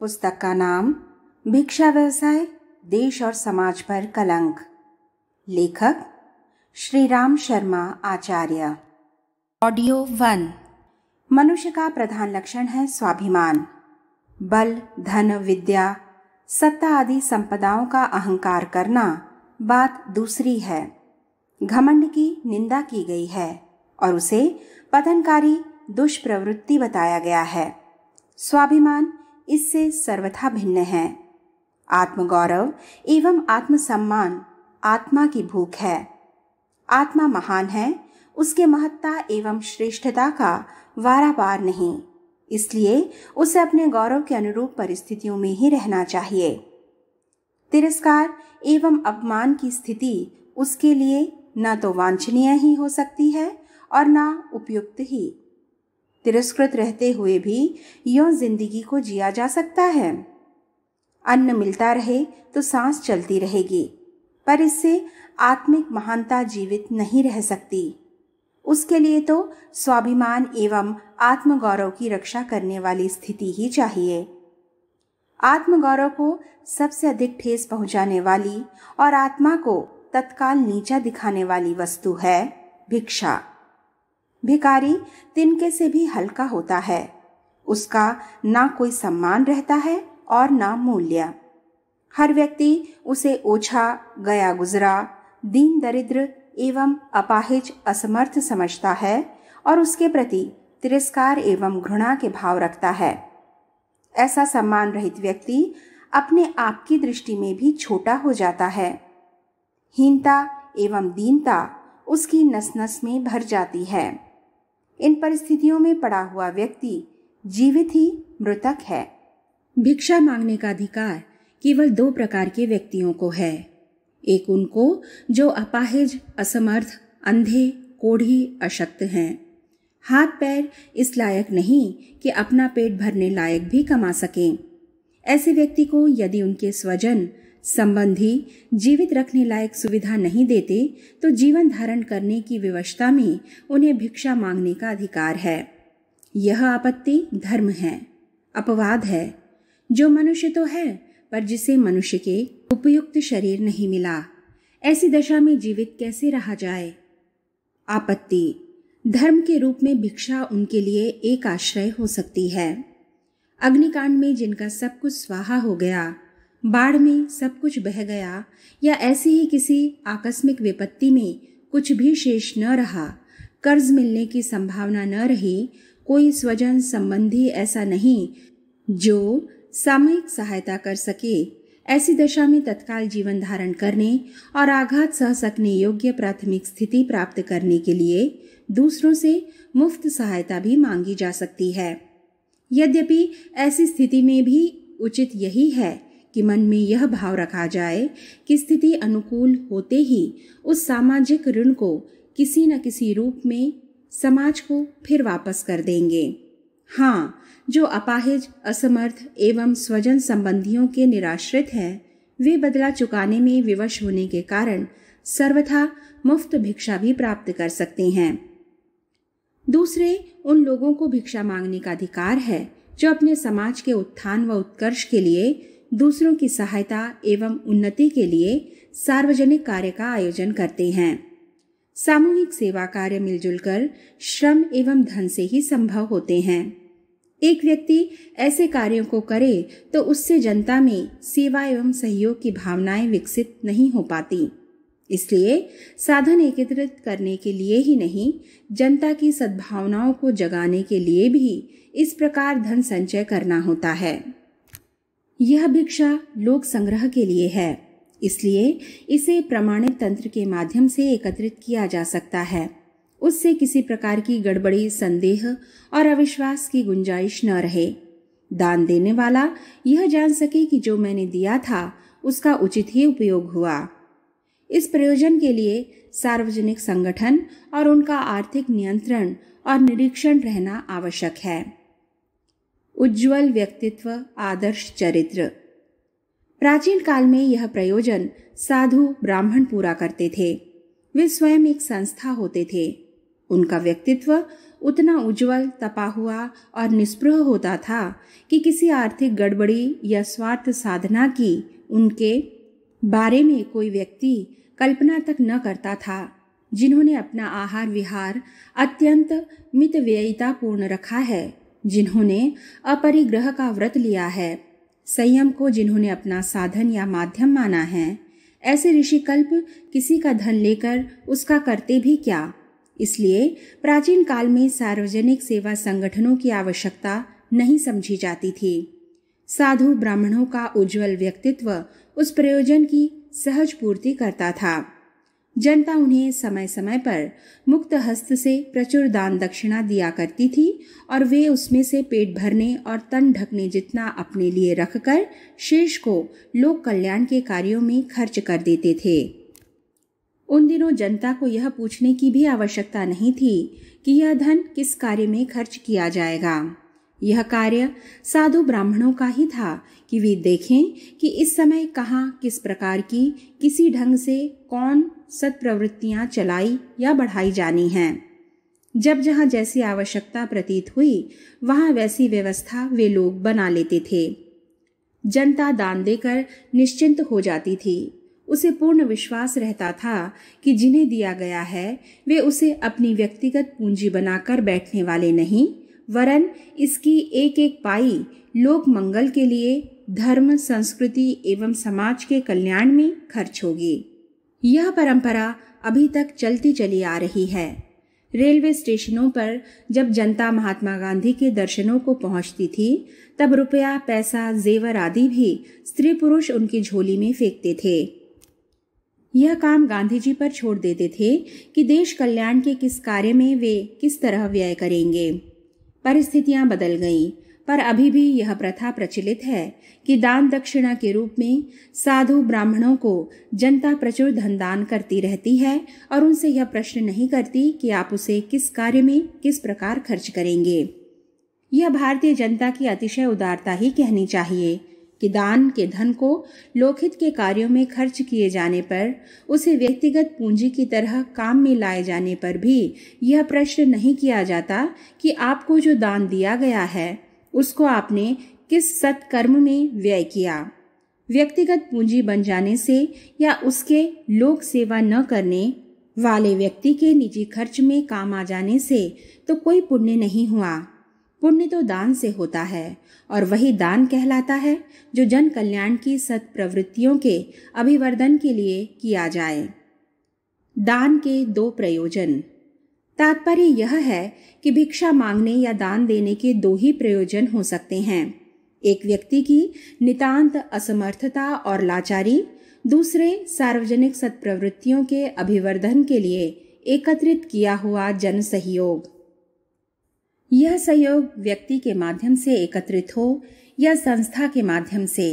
पुस्तक का नाम भिक्षा व्यवसाय देश और समाज पर कलंक लेखक श्री राम शर्मा आचार्य ऑडियो वन मनुष्य का प्रधान लक्षण है स्वाभिमान बल धन विद्या सत्ता आदि संपदाओं का अहंकार करना बात दूसरी है घमंड की निंदा की गई है और उसे पतनकारी दुष्प्रवृत्ति बताया गया है स्वाभिमान इससे सर्वथा भिन्न है आत्मगौरव एवं आत्मसम्मान आत्मा की भूख है आत्मा महान है उसके महत्ता एवं श्रेष्ठता का पार नहीं इसलिए उसे अपने गौरव के अनुरूप परिस्थितियों में ही रहना चाहिए तिरस्कार एवं अपमान की स्थिति उसके लिए न तो वांछनीय ही हो सकती है और न उपयुक्त ही तिरस्कृत रहते हुए भी यो जिंदगी को जिया जा सकता है अन्न मिलता रहे तो सांस चलती रहेगी पर इससे आत्मिक महानता जीवित नहीं रह सकती उसके लिए तो स्वाभिमान एवं आत्मगौरव की रक्षा करने वाली स्थिति ही चाहिए आत्मगौरव को सबसे अधिक ठेस पहुंचाने वाली और आत्मा को तत्काल नीचा दिखाने वाली वस्तु है भिक्षा भिकारी तिनके से भी हल्का होता है उसका ना कोई सम्मान रहता है और ना मूल्य हर व्यक्ति उसे ओछा गया गुजरा दीन दरिद्र एवं अपाहिज असमर्थ समझता है और उसके प्रति तिरस्कार एवं घृणा के भाव रखता है ऐसा सम्मान रहित व्यक्ति अपने आप की दृष्टि में भी छोटा हो जाता है हीनता एवं दीनता उसकी नस नस में भर जाती है इन परिस्थितियों में पड़ा हुआ व्यक्ति जीवित ही मृतक है भिक्षा मांगने का अधिकार केवल दो प्रकार के व्यक्तियों को है एक उनको जो अपाहिज असमर्थ अंधे कोढ़ी अशक्त हैं हाथ पैर इस लायक नहीं कि अपना पेट भरने लायक भी कमा सकें ऐसे व्यक्ति को यदि उनके स्वजन संबंधी जीवित रखने लायक सुविधा नहीं देते तो जीवन धारण करने की व्यवस्था में उन्हें भिक्षा मांगने का अधिकार है यह आपत्ति धर्म है अपवाद है जो मनुष्य तो है पर जिसे मनुष्य के उपयुक्त शरीर नहीं मिला ऐसी दशा में जीवित कैसे रहा जाए आपत्ति धर्म के रूप में भिक्षा उनके लिए एक आश्रय हो सकती है अग्निकांड में जिनका सब कुछ स्वाहा हो गया बाढ़ में सब कुछ बह गया या ऐसी ही किसी आकस्मिक विपत्ति में कुछ भी शेष न रहा कर्ज मिलने की संभावना न रही कोई स्वजन संबंधी ऐसा नहीं जो सामयिक सहायता कर सके ऐसी दशा में तत्काल जीवन धारण करने और आघात सह सकने योग्य प्राथमिक स्थिति प्राप्त करने के लिए दूसरों से मुफ्त सहायता भी मांगी जा सकती है यद्यपि ऐसी स्थिति में भी उचित यही है कि मन में यह भाव रखा जाए कि स्थिति अनुकूल होते ही उस सामाजिक ऋण को किसी न किसी रूप में समाज को फिर वापस कर देंगे हाँ जो अपाहिज असमर्थ एवं स्वजन संबंधियों के निराश्रित हैं वे बदला चुकाने में विवश होने के कारण सर्वथा मुफ्त भिक्षा भी प्राप्त कर सकते हैं दूसरे उन लोगों को भिक्षा मांगने का अधिकार है जो अपने समाज के उत्थान व उत्कर्ष के लिए दूसरों की सहायता एवं उन्नति के लिए सार्वजनिक कार्य का आयोजन करते हैं सामूहिक सेवा कार्य मिलजुल कर श्रम एवं धन से ही संभव होते हैं एक व्यक्ति ऐसे कार्यों को करे तो उससे जनता में सेवा एवं सहयोग की भावनाएं विकसित नहीं हो पाती इसलिए साधन एकत्रित करने के लिए ही नहीं जनता की सद्भावनाओं को जगाने के लिए भी इस प्रकार धन संचय करना होता है यह भिक्षा लोक संग्रह के लिए है इसलिए इसे प्रमाणित तंत्र के माध्यम से एकत्रित किया जा सकता है उससे किसी प्रकार की गड़बड़ी संदेह और अविश्वास की गुंजाइश न रहे दान देने वाला यह जान सके कि जो मैंने दिया था उसका उचित ही उपयोग हुआ इस प्रयोजन के लिए सार्वजनिक संगठन और उनका आर्थिक नियंत्रण और निरीक्षण रहना आवश्यक है उज्जवल व्यक्तित्व आदर्श चरित्र प्राचीन काल में यह प्रयोजन साधु ब्राह्मण पूरा करते थे वे स्वयं एक संस्था होते थे उनका व्यक्तित्व उतना उज्जवल तपा हुआ और निस्पृह होता था कि किसी आर्थिक गड़बड़ी या स्वार्थ साधना की उनके बारे में कोई व्यक्ति कल्पना तक न करता था जिन्होंने अपना आहार विहार अत्यंत मितव्ययितापूर्ण रखा है जिन्होंने अपरिग्रह का व्रत लिया है संयम को जिन्होंने अपना साधन या माध्यम माना है ऐसे ऋषिकल्प किसी का धन लेकर उसका करते भी क्या इसलिए प्राचीन काल में सार्वजनिक सेवा संगठनों की आवश्यकता नहीं समझी जाती थी साधु ब्राह्मणों का उज्जवल व्यक्तित्व उस प्रयोजन की सहज पूर्ति करता था जनता उन्हें समय समय पर मुक्त हस्त से प्रचुर दान दक्षिणा दिया करती थी और वे उसमें से पेट भरने और तन ढकने जितना अपने लिए रखकर शेष को लोक कल्याण के कार्यों में खर्च कर देते थे उन दिनों जनता को यह पूछने की भी आवश्यकता नहीं थी कि यह धन किस कार्य में खर्च किया जाएगा यह कार्य साधु ब्राह्मणों का ही था कि वे देखें कि इस समय कहाँ किस प्रकार की किसी ढंग से कौन सत्प्रवृत्तियाँ चलाई या बढ़ाई जानी हैं जब जहाँ जैसी आवश्यकता प्रतीत हुई वहाँ वैसी व्यवस्था वे लोग बना लेते थे जनता दान देकर निश्चिंत हो जाती थी उसे पूर्ण विश्वास रहता था कि जिन्हें दिया गया है वे उसे अपनी व्यक्तिगत पूंजी बनाकर बैठने वाले नहीं वरन इसकी एक एक पाई लोक मंगल के लिए धर्म संस्कृति एवं समाज के कल्याण में खर्च होगी यह परंपरा अभी तक चलती चली आ रही है रेलवे स्टेशनों पर जब जनता महात्मा गांधी के दर्शनों को पहुंचती थी तब रुपया पैसा जेवर आदि भी स्त्री पुरुष उनकी झोली में फेंकते थे यह काम गांधी जी पर छोड़ देते थे कि देश कल्याण के किस कार्य में वे किस तरह व्यय करेंगे परिस्थितियां बदल गईं पर अभी भी यह प्रथा प्रचलित है कि दान दक्षिणा के रूप में साधु ब्राह्मणों को जनता प्रचुर धन दान करती रहती है और उनसे यह प्रश्न नहीं करती कि आप उसे किस कार्य में किस प्रकार खर्च करेंगे यह भारतीय जनता की अतिशय उदारता ही कहनी चाहिए कि दान के धन को लोकहित के कार्यों में खर्च किए जाने पर उसे व्यक्तिगत पूंजी की तरह काम में लाए जाने पर भी यह प्रश्न नहीं किया जाता कि आपको जो दान दिया गया है उसको आपने किस सत्कर्म में व्यय किया व्यक्तिगत पूंजी बन जाने से या उसके लोक सेवा न करने वाले व्यक्ति के निजी खर्च में काम आ जाने से तो कोई पुण्य नहीं हुआ पुण्य तो दान से होता है और वही दान कहलाता है जो जन कल्याण की सत्प्रवृत्तियों के अभिवर्धन के लिए किया जाए दान के दो प्रयोजन तात्पर्य यह है कि भिक्षा मांगने या दान देने के दो ही प्रयोजन हो सकते हैं एक व्यक्ति की नितांत असमर्थता और लाचारी दूसरे सार्वजनिक सत्प्रवृत्तियों के अभिवर्धन के लिए एकत्रित किया हुआ जन सहयोग यह सहयोग व्यक्ति के माध्यम से एकत्रित हो या संस्था के माध्यम से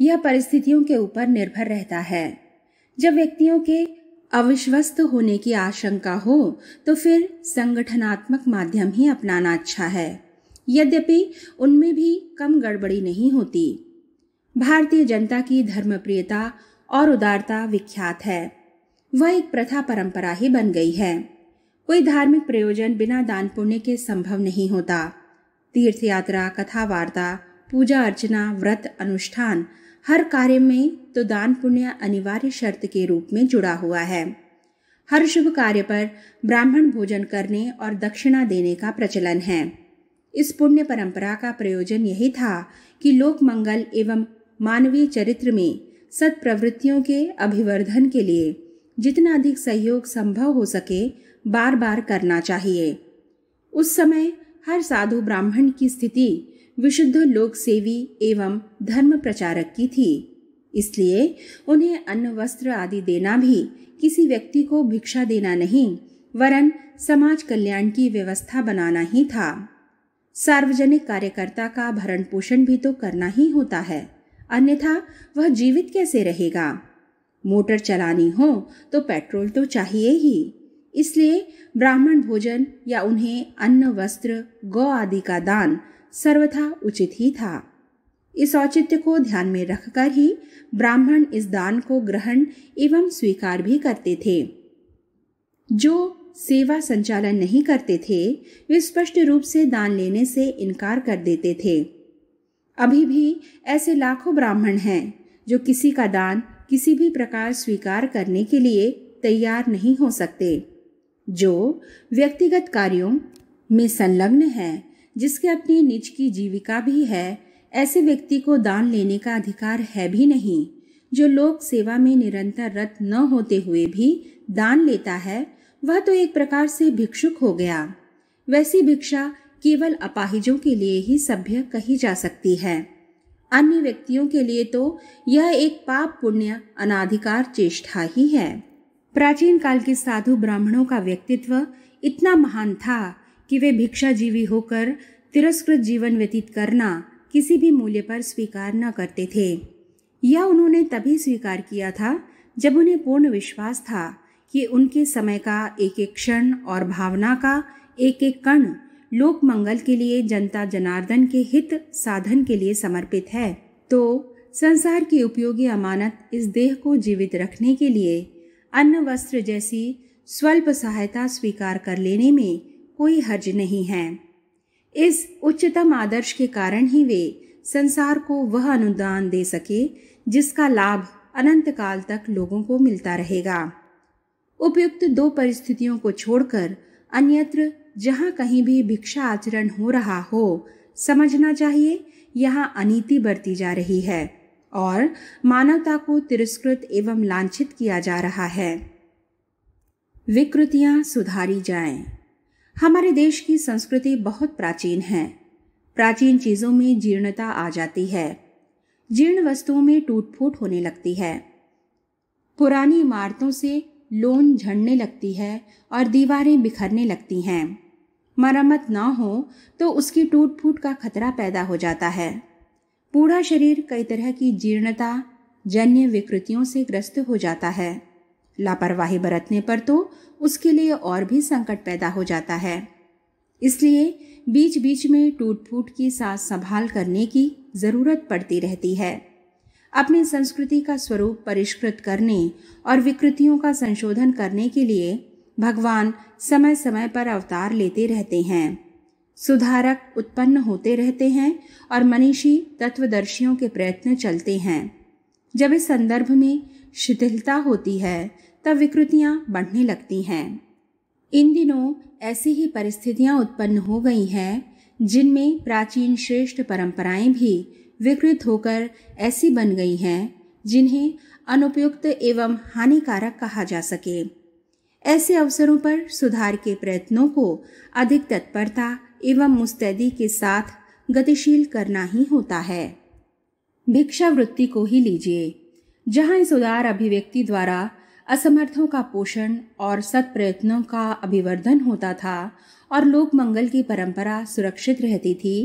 यह परिस्थितियों के ऊपर निर्भर रहता है जब व्यक्तियों के अविश्वस्त होने की आशंका हो तो फिर संगठनात्मक माध्यम ही अपनाना अच्छा है यद्यपि उनमें भी कम गड़बड़ी नहीं होती भारतीय जनता की धर्मप्रियता और उदारता विख्यात है वह एक प्रथा परंपरा ही बन गई है कोई धार्मिक प्रयोजन बिना दान पुण्य के संभव नहीं होता तीर्थ यात्रा कथा वार्ता पूजा अर्चना व्रत अनुष्ठान हर कार्य में तो दान पुण्य अनिवार्य शर्त के रूप में जुड़ा हुआ है हर शुभ कार्य पर ब्राह्मण भोजन करने और दक्षिणा देने का प्रचलन है इस पुण्य परंपरा का प्रयोजन यही था कि लोक मंगल एवं मानवीय चरित्र में सत्प्रवृत्तियों के अभिवर्धन के लिए जितना अधिक सहयोग संभव हो सके बार बार करना चाहिए उस समय हर साधु ब्राह्मण की स्थिति विशुद्ध लोक सेवी एवं धर्म प्रचारक की थी इसलिए उन्हें अन्न वस्त्र आदि देना भी किसी व्यक्ति को भिक्षा देना नहीं वरन समाज कल्याण की व्यवस्था बनाना ही था सार्वजनिक कार्यकर्ता का भरण पोषण भी तो करना ही होता है अन्यथा वह जीवित कैसे रहेगा मोटर चलानी हो तो पेट्रोल तो चाहिए ही इसलिए ब्राह्मण भोजन या उन्हें अन्न वस्त्र गौ आदि का दान सर्वथा उचित ही था इस औचित्य को ध्यान में रखकर ही ब्राह्मण इस दान को ग्रहण एवं स्वीकार भी करते थे जो सेवा संचालन नहीं करते थे वे स्पष्ट रूप से दान लेने से इनकार कर देते थे अभी भी ऐसे लाखों ब्राह्मण हैं जो किसी का दान किसी भी प्रकार स्वीकार करने के लिए तैयार नहीं हो सकते जो व्यक्तिगत कार्यों में संलग्न है जिसके अपनी निज की जीविका भी है ऐसे व्यक्ति को दान लेने का अधिकार है भी नहीं जो लोक सेवा में निरंतर रत न होते हुए भी दान लेता है वह तो एक प्रकार से भिक्षुक हो गया वैसी भिक्षा केवल अपाहिजों के लिए ही सभ्य कही जा सकती है अन्य व्यक्तियों के लिए तो यह एक पाप पुण्य अनाधिकार चेष्टा ही है प्राचीन काल के साधु ब्राह्मणों का व्यक्तित्व इतना महान था कि वे भिक्षाजीवी होकर तिरस्कृत जीवन व्यतीत करना किसी भी मूल्य पर स्वीकार न करते थे यह उन्होंने तभी स्वीकार किया था जब उन्हें पूर्ण विश्वास था कि उनके समय का एक एक क्षण और भावना का एक एक कण लोक मंगल के लिए जनता जनार्दन के हित साधन के लिए समर्पित है तो संसार की उपयोगी अमानत इस देह को जीवित रखने के लिए अन्न वस्त्र जैसी स्वल्प सहायता स्वीकार कर लेने में कोई हर्ज नहीं है इस उच्चतम आदर्श के कारण ही वे संसार को वह अनुदान दे सके जिसका लाभ अनंत काल तक लोगों को मिलता रहेगा उपयुक्त दो परिस्थितियों को छोड़कर अन्यत्र जहाँ कहीं भी भिक्षा आचरण हो रहा हो समझना चाहिए यहाँ अनीति बरती जा रही है और मानवता को तिरस्कृत एवं लांछित किया जा रहा है विकृतियां सुधारी जाएं। हमारे देश की संस्कृति बहुत प्राचीन है प्राचीन चीज़ों में जीर्णता आ जाती है जीर्ण वस्तुओं में टूट फूट होने लगती है पुरानी इमारतों से लोन झड़ने लगती है और दीवारें बिखरने लगती हैं मरम्मत ना हो तो उसकी टूट फूट का खतरा पैदा हो जाता है पूरा शरीर कई तरह की जीर्णता जन्य विकृतियों से ग्रस्त हो जाता है लापरवाही बरतने पर तो उसके लिए और भी संकट पैदा हो जाता है इसलिए बीच बीच में टूट फूट की सांस संभाल करने की ज़रूरत पड़ती रहती है अपनी संस्कृति का स्वरूप परिष्कृत करने और विकृतियों का संशोधन करने के लिए भगवान समय समय पर अवतार लेते रहते हैं सुधारक उत्पन्न होते रहते हैं और मनीषी तत्वदर्शियों के प्रयत्न चलते हैं जब इस संदर्भ में शिथिलता होती है तब विकृतियां बढ़ने लगती हैं इन दिनों ऐसी ही परिस्थितियां उत्पन्न हो गई हैं जिनमें प्राचीन श्रेष्ठ परंपराएं भी विकृत होकर ऐसी बन गई हैं जिन्हें अनुपयुक्त एवं हानिकारक कहा जा सके ऐसे अवसरों पर सुधार के प्रयत्नों को अधिक तत्परता एवं मुस्तैदी के साथ गतिशील करना ही होता है भिक्षा वृत्ति को ही लीजिए जहाँ इस उदार अभिव्यक्ति द्वारा असमर्थों का पोषण और सत प्रयत्नों का अभिवर्धन होता था और लोक मंगल की परंपरा सुरक्षित रहती थी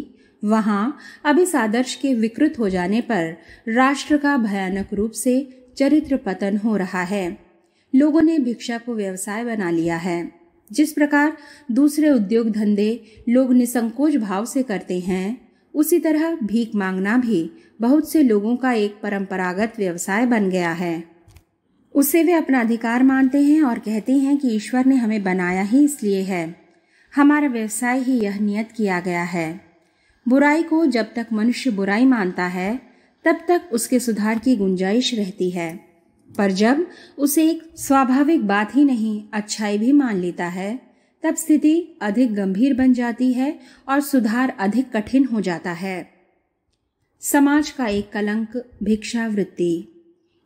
वहाँ अब इस आदर्श के विकृत हो जाने पर राष्ट्र का भयानक रूप से चरित्र पतन हो रहा है लोगों ने भिक्षा को व्यवसाय बना लिया है जिस प्रकार दूसरे उद्योग धंधे लोग निसंकोच भाव से करते हैं उसी तरह भीख मांगना भी बहुत से लोगों का एक परंपरागत व्यवसाय बन गया है उसे वे अपना अधिकार मानते हैं और कहते हैं कि ईश्वर ने हमें बनाया ही इसलिए है हमारा व्यवसाय ही यह नियत किया गया है बुराई को जब तक मनुष्य बुराई मानता है तब तक उसके सुधार की गुंजाइश रहती है पर जब उसे एक स्वाभाविक बात ही नहीं अच्छाई भी मान लेता है तब स्थिति अधिक गंभीर बन जाती है और सुधार अधिक कठिन हो जाता है समाज का एक कलंक भिक्षावृत्ति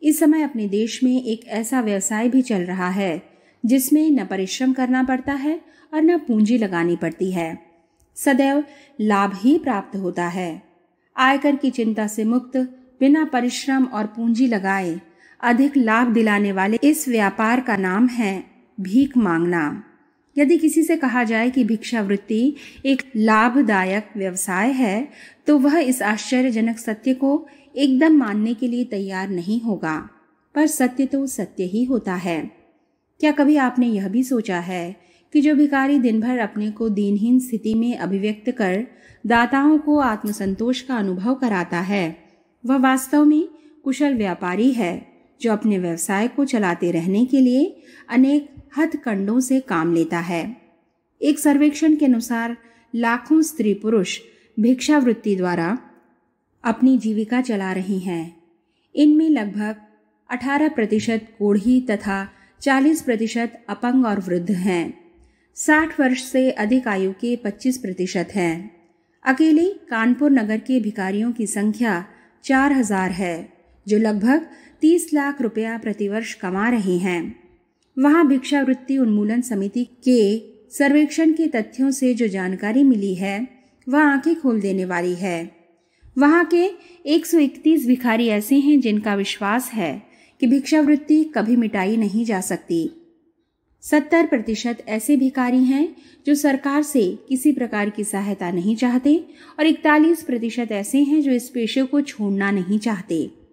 इस समय अपने देश में एक ऐसा व्यवसाय भी चल रहा है जिसमें न परिश्रम करना पड़ता है और न पूंजी लगानी पड़ती है सदैव लाभ ही प्राप्त होता है आयकर की चिंता से मुक्त बिना परिश्रम और पूंजी लगाए अधिक लाभ दिलाने वाले इस व्यापार का नाम है भीख मांगना यदि किसी से कहा जाए कि भिक्षावृत्ति एक लाभदायक व्यवसाय है तो वह इस आश्चर्यजनक सत्य को एकदम मानने के लिए तैयार नहीं होगा पर सत्य तो सत्य ही होता है क्या कभी आपने यह भी सोचा है कि जो भिकारी दिन भर अपने को दीनहीन स्थिति में अभिव्यक्त कर दाताओं को आत्मसंतोष का अनुभव कराता है वह वास्तव में कुशल व्यापारी है जो अपने व्यवसाय को चलाते रहने के लिए अनेक हथकंडों से काम लेता है एक सर्वेक्षण के अनुसार लाखों स्त्री पुरुष भिक्षावृत्ति द्वारा अपनी जीविका चला रही हैं इनमें लगभग 18 प्रतिशत कोढ़ी तथा 40 प्रतिशत अपंग और वृद्ध हैं 60 वर्ष से अधिक आयु के 25 प्रतिशत हैं अकेले कानपुर नगर के भिकारियों की संख्या 4000 है जो लगभग तीस लाख रुपया प्रतिवर्ष कमा रहे हैं वहाँ भिक्षावृत्ति उन्मूलन समिति के सर्वेक्षण के तथ्यों से जो जानकारी मिली है वह आंखें खोल देने वाली है वहाँ के 131 भिखारी ऐसे हैं जिनका विश्वास है कि भिक्षावृत्ति कभी मिटाई नहीं जा सकती सत्तर प्रतिशत ऐसे भिखारी हैं जो सरकार से किसी प्रकार की सहायता नहीं चाहते और इकतालीस प्रतिशत ऐसे हैं जो इस पेशे को छोड़ना नहीं चाहते